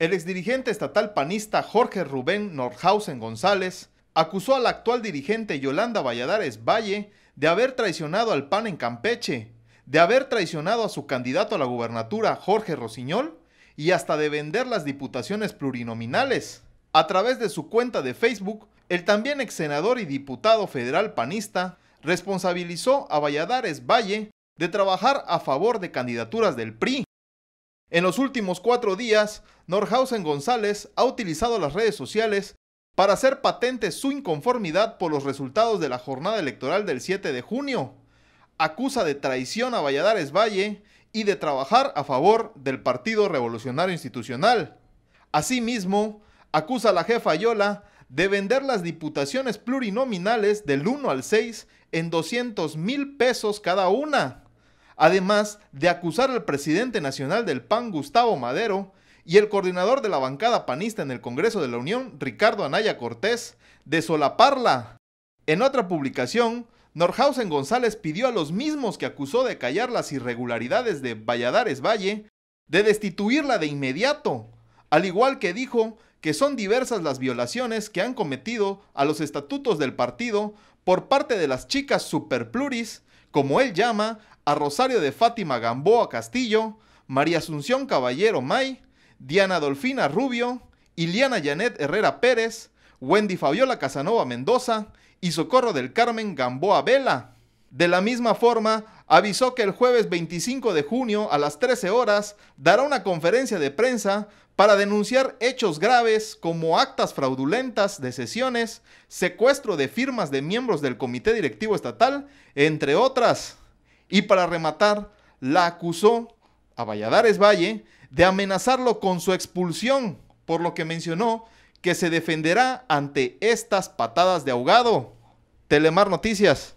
El exdirigente estatal panista Jorge Rubén Norhausen González acusó al actual dirigente Yolanda Valladares Valle de haber traicionado al PAN en Campeche, de haber traicionado a su candidato a la gubernatura Jorge Rosiñol y hasta de vender las diputaciones plurinominales. A través de su cuenta de Facebook, el también ex senador y diputado federal panista responsabilizó a Valladares Valle de trabajar a favor de candidaturas del PRI en los últimos cuatro días, Norhausen González ha utilizado las redes sociales para hacer patente su inconformidad por los resultados de la jornada electoral del 7 de junio. Acusa de traición a Valladares Valle y de trabajar a favor del Partido Revolucionario Institucional. Asimismo, acusa a la jefa Ayola de vender las diputaciones plurinominales del 1 al 6 en 200 mil pesos cada una además de acusar al presidente nacional del PAN, Gustavo Madero, y el coordinador de la bancada panista en el Congreso de la Unión, Ricardo Anaya Cortés, de solaparla. En otra publicación, Norhausen González pidió a los mismos que acusó de callar las irregularidades de Valladares Valle de destituirla de inmediato, al igual que dijo que son diversas las violaciones que han cometido a los estatutos del partido por parte de las chicas superpluris como él llama, a Rosario de Fátima Gamboa Castillo, María Asunción Caballero May, Diana Dolfina Rubio, Iliana Janet Herrera Pérez, Wendy Fabiola Casanova Mendoza y Socorro del Carmen Gamboa Vela. De la misma forma, avisó que el jueves 25 de junio a las 13 horas dará una conferencia de prensa para denunciar hechos graves como actas fraudulentas de sesiones, secuestro de firmas de miembros del Comité Directivo Estatal, entre otras. Y para rematar, la acusó a Valladares Valle de amenazarlo con su expulsión, por lo que mencionó que se defenderá ante estas patadas de ahogado. Telemar Noticias.